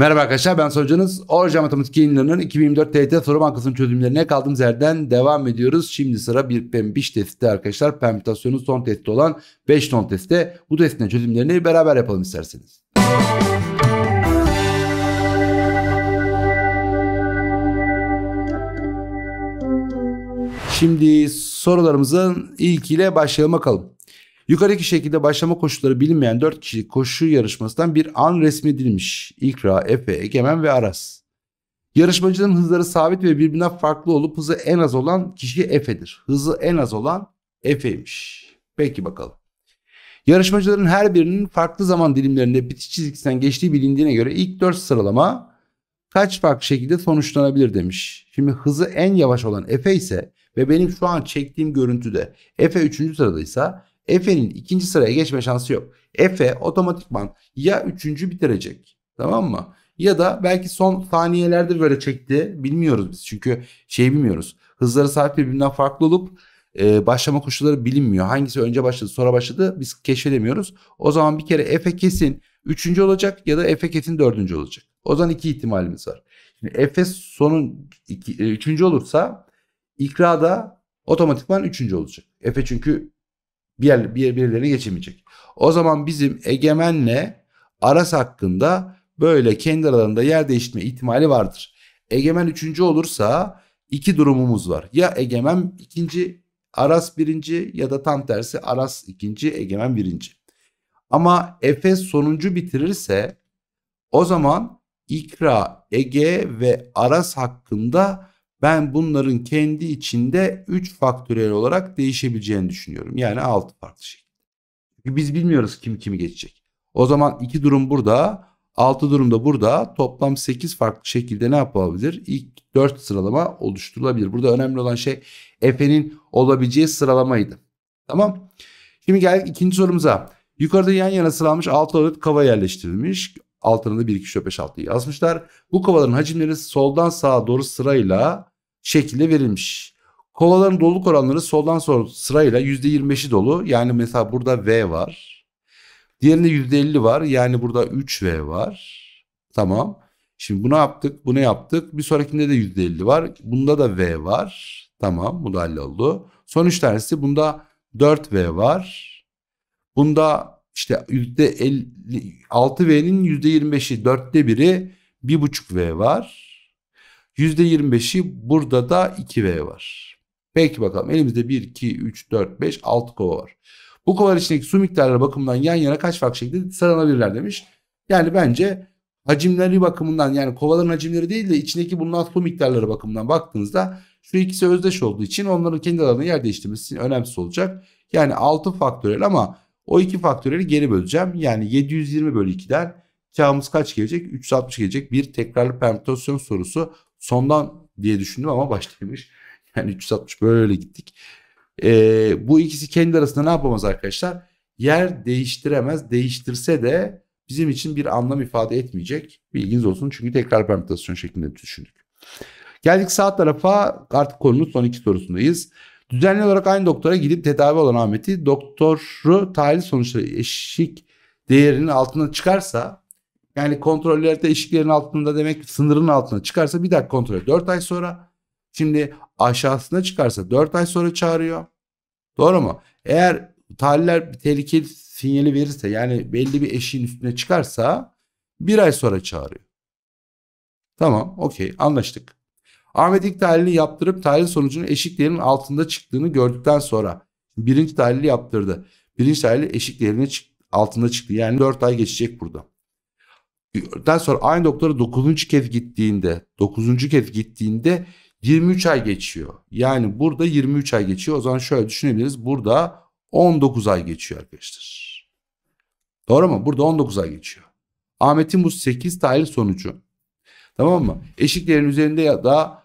Merhaba arkadaşlar ben Sonucunuz. Orja Matematik Yayınları'nın 2024 TYT Soru Bankası'nın çözümlerine kaldığımız yerden devam ediyoruz. Şimdi sıra bir pembiş testi arkadaşlar. Permütasyonun son testi olan 5 ton testte bu testin çözümlerini beraber yapalım isterseniz. Şimdi sorularımızın ilkiyle başlayalım bakalım. Yukarıdaki şekilde başlama koşulları bilinmeyen 4 kişilik koşu yarışmasından bir an resmedilmiş. İkra, Efe, Egemen ve Aras. Yarışmacıların hızları sabit ve birbirinden farklı olup hızı en az olan kişi Efe'dir. Hızı en az olan Efe'ymiş. Peki bakalım. Yarışmacıların her birinin farklı zaman dilimlerinde bitiş çizgisinden geçtiği bilindiğine göre ilk 4 sıralama kaç farklı şekilde sonuçlanabilir demiş. Şimdi hızı en yavaş olan Efe ise ve benim şu an çektiğim görüntüde Efe 3. sıradaysa Efe'nin ikinci sıraya geçme şansı yok. Efe otomatikman ya üçüncü bitirecek tamam mı? Ya da belki son saniyelerde böyle çekti bilmiyoruz biz. Çünkü şey bilmiyoruz. Hızları sahip birbirinden farklı olup e, başlama koşulları bilinmiyor. Hangisi önce başladı sonra başladı biz keşfedemiyoruz. O zaman bir kere Efe kesin üçüncü olacak ya da Efe kesin dördüncü olacak. O zaman iki ihtimalimiz var. Şimdi Efe sonun iki, e, üçüncü olursa İkra da otomatikman üçüncü olacak. Efe çünkü bir, yer, bir birilerine geçemeyecek. O zaman bizim egemenle Aras hakkında böyle kendi aralarında yer değiştirme ihtimali vardır. Egemen üçüncü olursa iki durumumuz var. Ya egemen ikinci, Aras birinci ya da tam tersi Aras ikinci, egemen birinci. Ama Efes sonuncu bitirirse o zaman İkra, Ege ve Aras hakkında ben bunların kendi içinde 3 faktörel olarak değişebileceğini düşünüyorum. Yani 6 farklı şekilde. Çünkü biz bilmiyoruz kim kimi geçecek. O zaman 2 durum burada, 6 durum da burada. Toplam 8 farklı şekilde ne yapılabilir? İlk 4 sıralama oluşturulabilir. Burada önemli olan şey Efe'nin olabileceği sıralamaydı. Tamam. Şimdi geldik ikinci sorumuza. Yukarıda yan yana sıralanmış 6 adet kava yerleştirilmiş. Altına da 1, 2, 3, 4, 5, 6 yazmışlar. Bu kovaların hacimleri soldan sağa doğru sırayla şekilde verilmiş. Kovaların doluluk oranları soldan sonra sırayla %25'i dolu. Yani mesela burada V var. Diğerinde %50 var. Yani burada 3V var. Tamam. Şimdi bunu yaptık, bunu yaptık. Bir sonrakinde de %50 var. Bunda da V var. Tamam, bu da oldu. Son üç tanesi bunda 4V var. Bunda işte %50, 6V'nin %25'i, dörtte biri 1,5V var. %25'i burada da 2V var. Peki bakalım elimizde 1, 2, 3, 4, 5, 6 kova var. Bu kovalar içindeki su miktarları bakımından yan yana kaç farklı şekilde sıralanabilirler demiş. Yani bence hacimleri bakımından yani kovaların hacimleri değil de içindeki bulunan su miktarları bakımından baktığınızda şu ikisi özdeş olduğu için onların kendi aralarında yer değiştirmesi önemsiz olacak. Yani 6 faktörel ama o iki faktöreli geri böleceğim. Yani 720 bölü 2'den kağımız kaç gelecek? 360 gelecek. Bir tekrarlı permütasyon sorusu sondan diye düşündüm ama başlamış. Yani 360 böyle gittik. E, bu ikisi kendi arasında ne yapamaz arkadaşlar? Yer değiştiremez. Değiştirse de bizim için bir anlam ifade etmeyecek. Bilginiz olsun çünkü tekrar permütasyon şeklinde düşündük. Geldik sağ tarafa artık konunun son iki sorusundayız. Düzenli olarak aynı doktora gidip tedavi olan Ahmet'i doktoru tahlil sonuçları eşik değerinin altına çıkarsa yani kontroller de eşiklerin altında demek sınırın altına çıkarsa bir dakika kontrol 4 ay sonra. Şimdi aşağısına çıkarsa 4 ay sonra çağırıyor. Doğru mu? Eğer tahliller bir tehlikeli sinyali verirse yani belli bir eşiğin üstüne çıkarsa bir ay sonra çağırıyor. Tamam okey anlaştık. Ahmet ilk tahlilini yaptırıp tahlil sonucunun eşik altında çıktığını gördükten sonra birinci tahlili yaptırdı. Birinci tahlili eşiklerinin altında çıktı. Yani 4 ay geçecek burada. Daha sonra aynı doktora 9. kez gittiğinde 9. kez gittiğinde 23 ay geçiyor. Yani burada 23 ay geçiyor. O zaman şöyle düşünebiliriz. Burada 19 ay geçiyor arkadaşlar. Doğru mu? Burada 19 ay geçiyor. Ahmet'in bu 8 tahlil sonucu. Tamam mı? Eşik değerin üzerinde ya da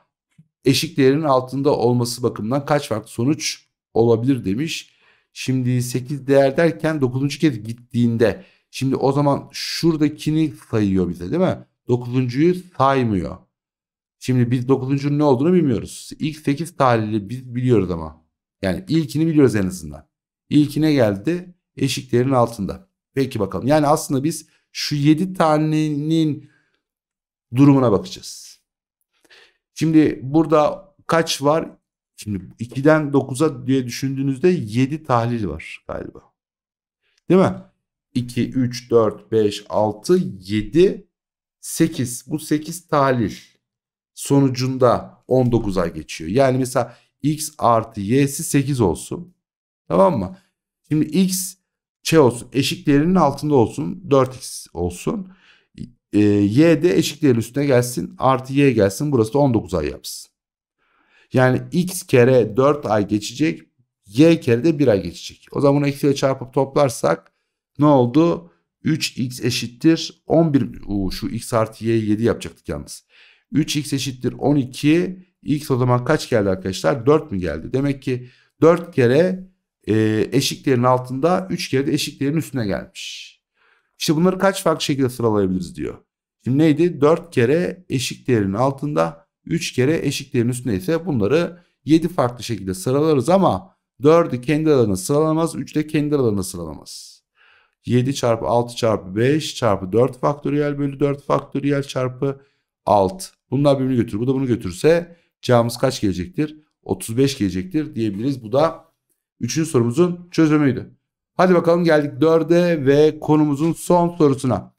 eşik değerinin altında olması bakımından kaç farklı sonuç olabilir demiş. Şimdi 8 değer derken 9. kez gittiğinde Şimdi o zaman şuradakini sayıyor bize değil mi? Dokuzuncuyu saymıyor. Şimdi biz dokuzuncunun ne olduğunu bilmiyoruz. İlk sekiz tahlili biz biliyoruz ama. Yani ilkini biliyoruz en azından. İlkine geldi eşik altında. Peki bakalım. Yani aslında biz şu yedi tanenin durumuna bakacağız. Şimdi burada kaç var? Şimdi 2'den 9'a diye düşündüğünüzde 7 tahlil var galiba. Değil mi? 2, 3, 4, 5, 6, 7, 8. Bu 8 talih sonucunda ay geçiyor. Yani mesela x artı y'si 8 olsun. Tamam mı? Şimdi x şey olsun eşik altında olsun 4x olsun. E, y de eşik üstüne gelsin artı y gelsin burası da 19 ay yapsın. Yani x kere 4 ay geçecek y kere de 1 ay geçecek. O zaman bunu eksiyle çarpıp toplarsak ne oldu? 3x eşittir 11. Uu, şu x artı y'yi 7 yapacaktık yalnız. 3x eşittir 12. X o zaman kaç geldi arkadaşlar? 4 mü geldi? Demek ki 4 kere e, eşiklerin altında 3 kere de eşiklerin üstüne gelmiş. İşte bunları kaç farklı şekilde sıralayabiliriz diyor. Şimdi neydi? 4 kere eşiklerin altında 3 kere eşiklerin üstünde ise bunları 7 farklı şekilde sıralarız ama 4'ü kendi aralarına sıralamaz, 3 de kendi aralarına sıralamaz. 7 çarpı 6 çarpı 5 çarpı 4 faktöriyel bölü 4 faktöriyel çarpı 6. Bunlar birbirini götürür. Bu da bunu götürse cevabımız kaç gelecektir? 35 gelecektir diyebiliriz. Bu da 3. sorumuzun çözümüydü. Hadi bakalım geldik 4'e ve konumuzun son sorusuna.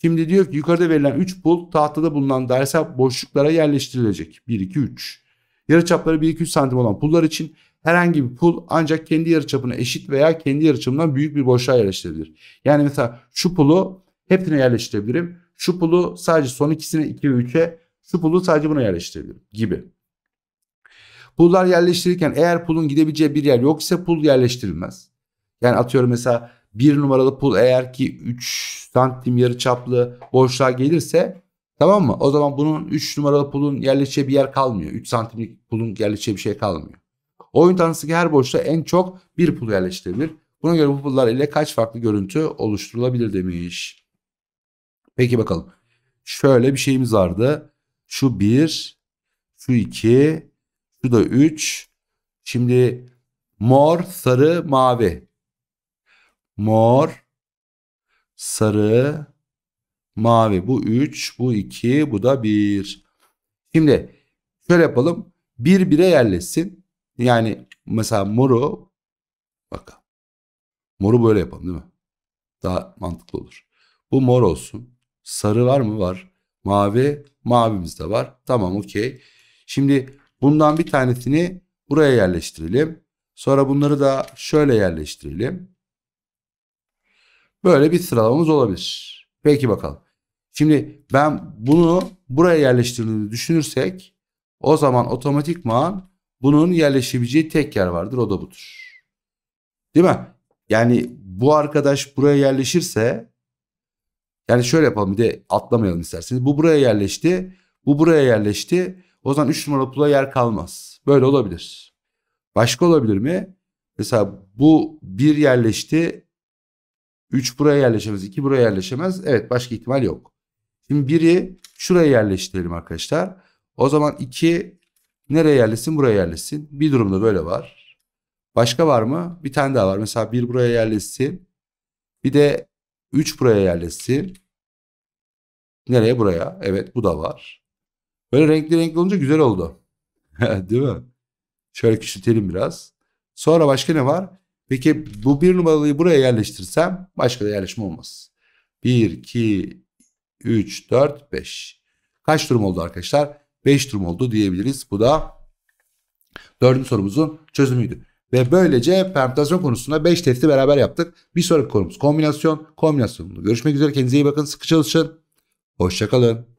Şimdi diyor ki yukarıda verilen 3 pul tahtada bulunan dairesel boşluklara yerleştirilecek. 1, 2, 3. Yarıçapları 1, 2, 3 santim olan pullar için herhangi bir pul ancak kendi yarıçapına eşit veya kendi yarıçapından büyük bir boşluğa yerleştirebilir. Yani mesela şu pulu hepsine yerleştirebilirim. Şu pulu sadece son ikisine 2 ve 3'e şu pulu sadece buna yerleştirebilirim gibi. Pullar yerleştirirken eğer pulun gidebileceği bir yer yok ise pul yerleştirilmez. Yani atıyorum mesela bir numaralı pul eğer ki 3 santim yarı çaplı boşluğa gelirse tamam mı? O zaman bunun 3 numaralı pulun yerleşeceği bir yer kalmıyor. 3 santimlik pulun yerleşeceği bir şey kalmıyor. Oyun tanrısı her boşluğa en çok bir pul yerleştirilir. Buna göre bu pullar ile kaç farklı görüntü oluşturulabilir demiş. Peki bakalım. Şöyle bir şeyimiz vardı. Şu 1, şu 2, şu da 3. Şimdi mor, sarı, mavi. Mor, sarı, mavi. Bu 3, bu 2, bu da 1. Şimdi şöyle yapalım. 1 bir 1'e yerleşsin. Yani mesela moru bak moru böyle yapalım değil mi? Daha mantıklı olur. Bu mor olsun. Sarı var mı? Var. Mavi mavimiz de var. Tamam okey. Şimdi bundan bir tanesini buraya yerleştirelim. Sonra bunları da şöyle yerleştirelim. Böyle bir sıralamamız olabilir. Peki bakalım. Şimdi ben bunu buraya yerleştirdiğini düşünürsek o zaman otomatikman bunun yerleşebileceği tek yer vardır o da budur. Değil mi? Yani bu arkadaş buraya yerleşirse yani şöyle yapalım bir de atlamayalım isterseniz. Bu buraya yerleşti, bu buraya yerleşti. O zaman 3 numaralı pula yer kalmaz. Böyle olabilir. Başka olabilir mi? Mesela bu bir yerleşti. 3 buraya yerleşemez, 2 buraya yerleşemez. Evet başka ihtimal yok. Şimdi biri şuraya yerleştirelim arkadaşlar. O zaman 2 Nereye yerleşsin? Buraya yerleşsin. Bir durumda böyle var. Başka var mı? Bir tane daha var. Mesela bir buraya yerleşsin. Bir de üç buraya yerleşsin. Nereye? Buraya. Evet bu da var. Böyle renkli renkli olunca güzel oldu. Değil mi? Şöyle küçültelim biraz. Sonra başka ne var? Peki bu bir numaralıyı buraya yerleştirsem başka da yerleşme olmaz. 1, 2, 3, 4, 5. Kaç durum oldu arkadaşlar? 5 durum oldu diyebiliriz. Bu da dördüncü sorumuzun çözümüydü. Ve böylece permütasyon konusunda 5 testi beraber yaptık. Bir sonraki konumuz kombinasyon. Kombinasyonunu görüşmek üzere. Kendinize iyi bakın. Sıkı çalışın. Hoşçakalın.